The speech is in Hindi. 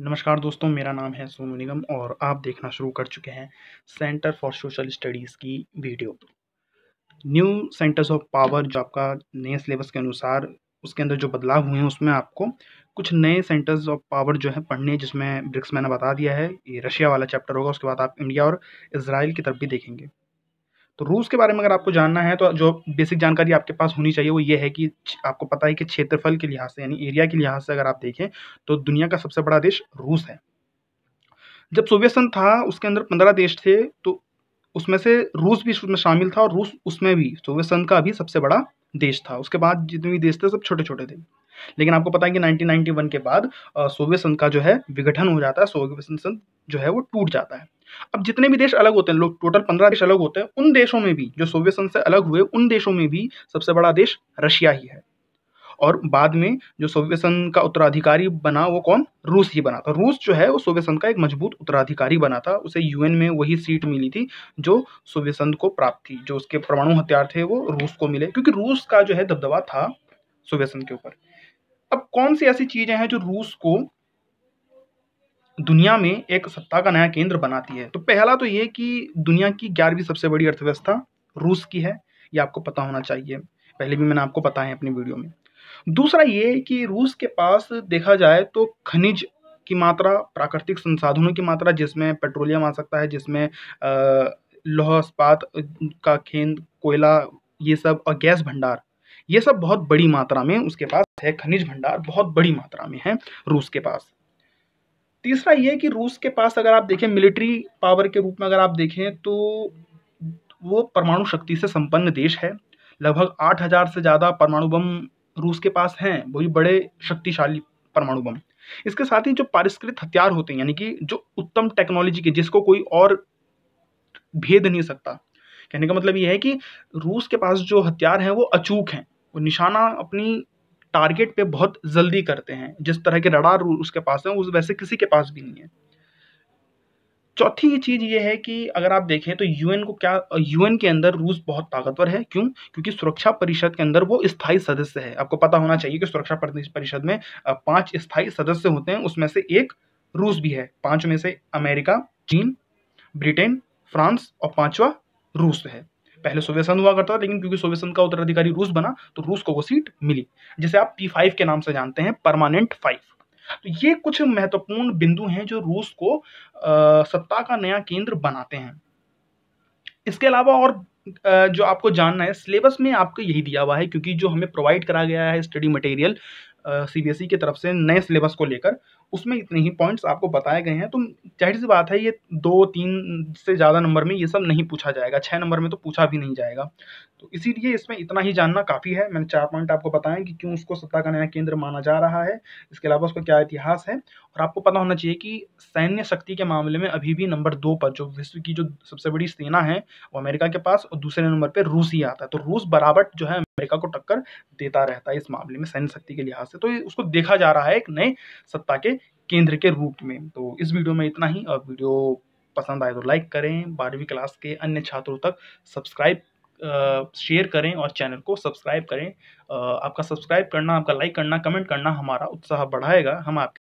नमस्कार दोस्तों मेरा नाम है सोनू निगम और आप देखना शुरू कर चुके हैं सेंटर फॉर सोशल स्टडीज़ की video new centres of power जो आपका नए सिलेबस के अनुसार उसके अंदर जो बदलाव हुए हैं उसमें आपको कुछ नए सेंटर्स ऑफ पावर जो है पढ़ने जिसमें ब्रिक्स मैंने बता दिया है ये रशिया वाला चैप्टर होगा उसके बाद आप इंडिया और इसराइल की तरफ भी देखेंगे तो रूस के बारे में अगर आपको जानना है तो जो बेसिक जानकारी आपके पास होनी चाहिए वो ये है कि आपको पता है कि क्षेत्रफल के लिहाज से यानी एरिया के लिहाज से अगर आप देखें तो दुनिया का सबसे बड़ा देश रूस है जब सोवियत संघ था उसके अंदर पंद्रह देश थे तो उसमें से रूस भी उसमें शामिल था और रूस उसमें भी सोवियत संघ का अभी सबसे बड़ा देश था उसके बाद जितने भी देश थे सब छोटे छोटे थे लेकिन आपको पता है कि 1991 के बाद सोवियत संघ का जो है विघटन हो जाता है सोवियत संघ जो है वो टूट जाता है अब जितने भी देश अलग होते हैं लोग टोटल पंद्रह देश अलग होते हैं उन देशों में भी जो सोवियत संघ से अलग हुए उन देशों में भी सबसे बड़ा देश रशिया ही है और बाद में जो सोवियत संघ का उत्तराधिकारी बना वो कौन रूस ही बना था रूस जो है वो सोवियत संघ का एक मजबूत उत्तराधिकारी बना था उसे यूएन में वही सीट मिली थी जो सोवियत संघ को प्राप्त थी जो उसके परमाणु हथियार थे वो रूस को मिले क्योंकि रूस का जो है दबदबा था सोवियत संघ के ऊपर अब कौन सी ऐसी चीज़ें हैं जो रूस को दुनिया में एक सत्ता का नया केंद्र बनाती है तो पहला तो ये कि दुनिया की ग्यारहवीं सबसे बड़ी अर्थव्यवस्था रूस की है ये आपको पता होना चाहिए पहले भी मैंने आपको बताया है अपनी वीडियो में दूसरा ये कि रूस के पास देखा जाए तो खनिज की मात्रा प्राकृतिक संसाधनों की मात्रा जिसमें पेट्रोलियम आ सकता है जिसमें लौह इस्पात का खेन कोयला ये सब और गैस भंडार ये सब बहुत बड़ी मात्रा में उसके पास है खनिज भंडार बहुत बड़ी मात्रा में है रूस के पास तीसरा ये कि रूस के पास अगर आप देखें मिलिट्री पावर के रूप में अगर आप देखें तो वो परमाणु शक्ति से संपन्न देश है लगभग आठ हज़ार से ज़्यादा परमाणु बम रूस के पास हैं वो भी बड़े शक्तिशाली परमाणु बम इसके साथ ही जो पारिष्कृत हथियार होते हैं यानी कि जो उत्तम टेक्नोलॉजी के जिसको कोई और भेद नहीं सकता कहने का मतलब ये है कि रूस के पास जो हथियार हैं वो अचूक हैं वो निशाना अपनी टारगेट पे बहुत जल्दी करते हैं जिस तरह के रडार उसके पास हैं उस वैसे किसी के पास भी नहीं है चौथी चीज़ ये है कि अगर आप देखें तो यूएन को क्या यूएन के अंदर रूस बहुत ताकतवर है क्यों क्योंकि सुरक्षा परिषद के अंदर वो स्थायी सदस्य है आपको पता होना चाहिए कि सुरक्षा परिषद में पांच स्थायी सदस्य होते हैं उसमें से एक रूस भी है पांच में से अमेरिका चीन ब्रिटेन फ्रांस और पांचवा रूस है पहले सोवियत संघ हुआ करता था लेकिन क्योंकि सोवियत संघ का उत्तराधिकारी रूस बना तो रूस को वो सीट मिली जिसे आप पी फाइव के नाम से जानते हैं परमानेंट फाइव तो ये कुछ महत्वपूर्ण बिंदु हैं जो रूस को आ, सत्ता का नया केंद्र बनाते हैं इसके अलावा और जो आपको जानना है सिलेबस में आपको यही दिया हुआ है क्योंकि जो हमें प्रोवाइड करा गया है स्टडी मटेरियल सीबीएसई की तरफ से नए सिलेबस को लेकर उसमें इतने ही पॉइंट्स आपको बताए गए हैं तो जाहिर सी बात है ये दो तीन से ज़्यादा नंबर में ये सब नहीं पूछा जाएगा छः नंबर में तो पूछा भी नहीं जाएगा तो इसीलिए इसमें इतना ही जानना काफ़ी है मैंने चार पॉइंट आपको बताया कि क्यों उसको सत्ता का नया केंद्र माना जा रहा है इसके अलावा उसका क्या इतिहास है और आपको पता होना चाहिए कि सैन्य शक्ति के मामले में अभी भी नंबर दो पर जो विश्व की जो सबसे बड़ी सेना है वो अमेरिका के पास और दूसरे नंबर पर रूस ही आता है तो रूस बराबर जो है अमेरिका को टक्कर देता रहता है इस मामले में सैन्य शक्ति के लिहाज से तो उसको देखा जा रहा है एक नए सत्ता के केंद्र के रूप में तो इस वीडियो में इतना ही और वीडियो पसंद आए तो लाइक करें बारहवीं क्लास के अन्य छात्रों तक सब्सक्राइब शेयर करें और चैनल को सब्सक्राइब करें आपका सब्सक्राइब करना आपका लाइक करना कमेंट करना हमारा उत्साह बढ़ाएगा हम आपके